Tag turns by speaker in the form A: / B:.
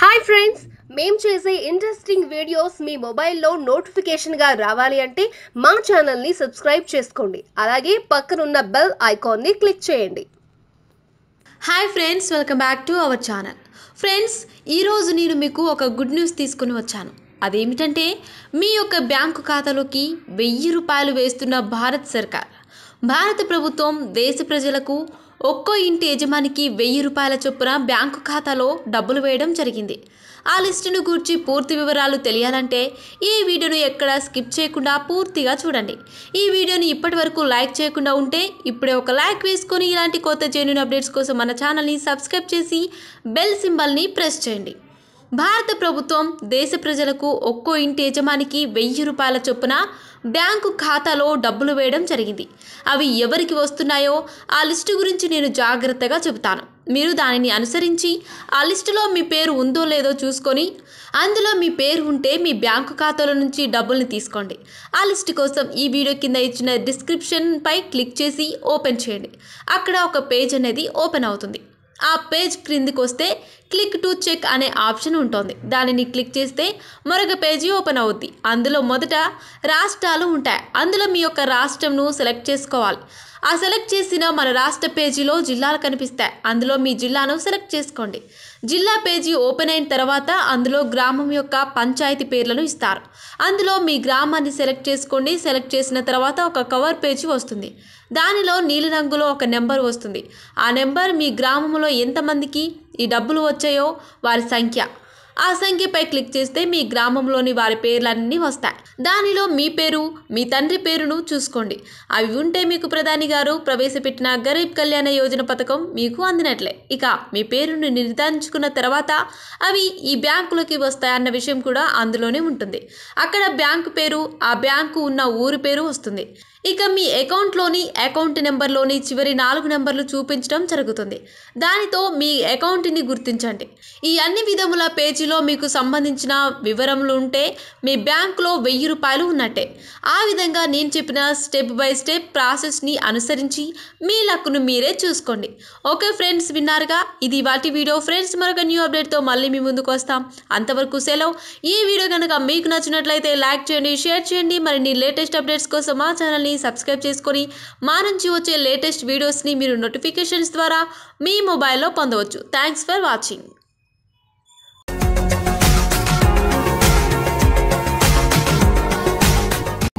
A: hi friends మేం చేసే interesting videos మీ మొబైల్లో నోటిఫికేషన్గా రావాలి అంటే మా ఛానల్ని సబ్స్క్రైబ్ చేసుకోండి అలాగే పక్కనున్న బెల్ ఐకాన్ని క్లిక్ చేయండి hi friends welcome back to our channel friends ఈరోజు నేను మీకు ఒక గుడ్ న్యూస్ తీసుకుని వచ్చాను అదేమిటంటే మీ యొక్క బ్యాంకు ఖాతాలోకి వెయ్యి రూపాయలు వేస్తున్న భారత్ సర్కార్ భారత ప్రభుత్వం దేశ ప్రజలకు ఒక్కో ఇంటి యజమానికి వెయ్యి రూపాయల చొప్పున బ్యాంకు ఖాతాలో డబ్బులు వేయడం జరిగింది ఆ లిస్టును గూర్చి పూర్తి వివరాలు తెలియాలంటే ఈ వీడియోను ఎక్కడ స్కిప్ చేయకుండా పూర్తిగా చూడండి ఈ వీడియోని ఇప్పటి వరకు లైక్ చేయకుండా ఉంటే ఇప్పుడే ఒక లైక్ వేసుకొని ఇలాంటి కొత్త జెన్యున్ అప్డేట్స్ కోసం మన ఛానల్ని సబ్స్క్రైబ్ చేసి బెల్ సింబల్ని ప్రెస్ చేయండి భారత ప్రభుత్వం దేశ ప్రజలకు ఒక్కో ఇంటి యజమానికి వెయ్యి రూపాయల చొప్పున బ్యాంకు ఖాతాలో డబ్బులు వేయడం జరిగింది అవి ఎవరికి వస్తున్నాయో ఆ లిస్టు గురించి నేను జాగ్రత్తగా చెబుతాను మీరు దానిని అనుసరించి ఆ లిస్టులో మీ పేరు ఉందో లేదో చూసుకొని అందులో మీ పేరు ఉంటే మీ బ్యాంకు ఖాతాల నుంచి డబ్బుల్ని తీసుకోండి ఆ లిస్ట్ కోసం ఈ వీడియో కింద ఇచ్చిన డిస్క్రిప్షన్పై క్లిక్ చేసి ఓపెన్ చేయండి అక్కడ ఒక పేజ్ అనేది ఓపెన్ అవుతుంది ఆ పేజ్ క్రిందికి వస్తే క్లిక్ టు చెక్ అనే ఆప్షన్ ఉంటుంది దానిని క్లిక్ చేస్తే మరొక పేజీ ఓపెన్ అవుద్ది అందులో మొదట రాష్ట్రాలు ఉంటాయి అందులో మీ యొక్క రాష్ట్రంను సెలెక్ట్ చేసుకోవాలి ఆ సెలెక్ట్ చేసిన మన రాష్ట్ర పేజీలో జిల్లాలు కనిపిస్తాయి అందులో మీ జిల్లాను సెలెక్ట్ చేసుకోండి జిల్లా పేజీ ఓపెన్ అయిన తర్వాత అందులో గ్రామం యొక్క పంచాయతీ పేర్లను ఇస్తారు అందులో మీ గ్రామాన్ని సెలెక్ట్ చేసుకోండి సెలెక్ట్ చేసిన తర్వాత ఒక కవర్ పేజీ వస్తుంది దానిలో నీలిరంగులో ఒక నెంబర్ వస్తుంది ఆ నెంబర్ మీ గ్రామంలో ఎంతమందికి ఈ డబ్బులు వచ్చాయో వారి సంఖ్య ఆ సంఖ్యపై క్లిక్ చేస్తే మీ గ్రామంలోని వారి పేర్లన్నీ వస్తాయి దానిలో మీ పేరు మీ తండ్రి పేరును చూసుకోండి అవి ఉంటే మీకు ప్రధాని గారు ప్రవేశపెట్టిన గరీబ్ కళ్యాణ యోజన పథకం మీకు అందినట్లే ఇక మీ పేరును నిర్ధారించుకున్న తర్వాత అవి ఈ బ్యాంకులోకి వస్తాయన్న విషయం కూడా అందులోనే ఉంటుంది అక్కడ బ్యాంకు పేరు ఆ బ్యాంకు ఉన్న ఊరి పేరు వస్తుంది ఇక మీ అకౌంట్లోని అకౌంట్ నెంబర్లోని చివరి నాలుగు నెంబర్లు చూపించడం జరుగుతుంది దానితో మీ అకౌంట్ని గుర్తించండి ఈ అన్ని విధముల పేజీ పేజీలో మీకు సంబంధించిన వివరములు ఉంటే మీ బ్యాంకులో వెయ్యి రూపాయలు ఉన్నట్టే ఆ విధంగా నేను చెప్పిన స్టెప్ బై స్టెప్ ప్రాసెస్ని అనుసరించి మీ లక్ను మీరే చూసుకోండి ఓకే ఫ్రెండ్స్ విన్నారుగా ఇది వాటి వీడియో ఫ్రెండ్స్ మరొక న్యూ అప్డేట్తో మళ్ళీ మీ ముందుకు వస్తాం అంతవరకు సెలవు ఈ వీడియో కనుక మీకు నచ్చినట్లయితే లైక్ చేయండి షేర్ చేయండి మరిన్ని లేటెస్ట్ అప్డేట్స్ కోసం మా ఛానల్ని సబ్స్క్రైబ్ చేసుకొని మా నుంచి వచ్చే లేటెస్ట్ వీడియోస్ని మీరు నోటిఫికేషన్స్ ద్వారా మీ మొబైల్లో పొందవచ్చు థ్యాంక్స్ ఫర్ వాచింగ్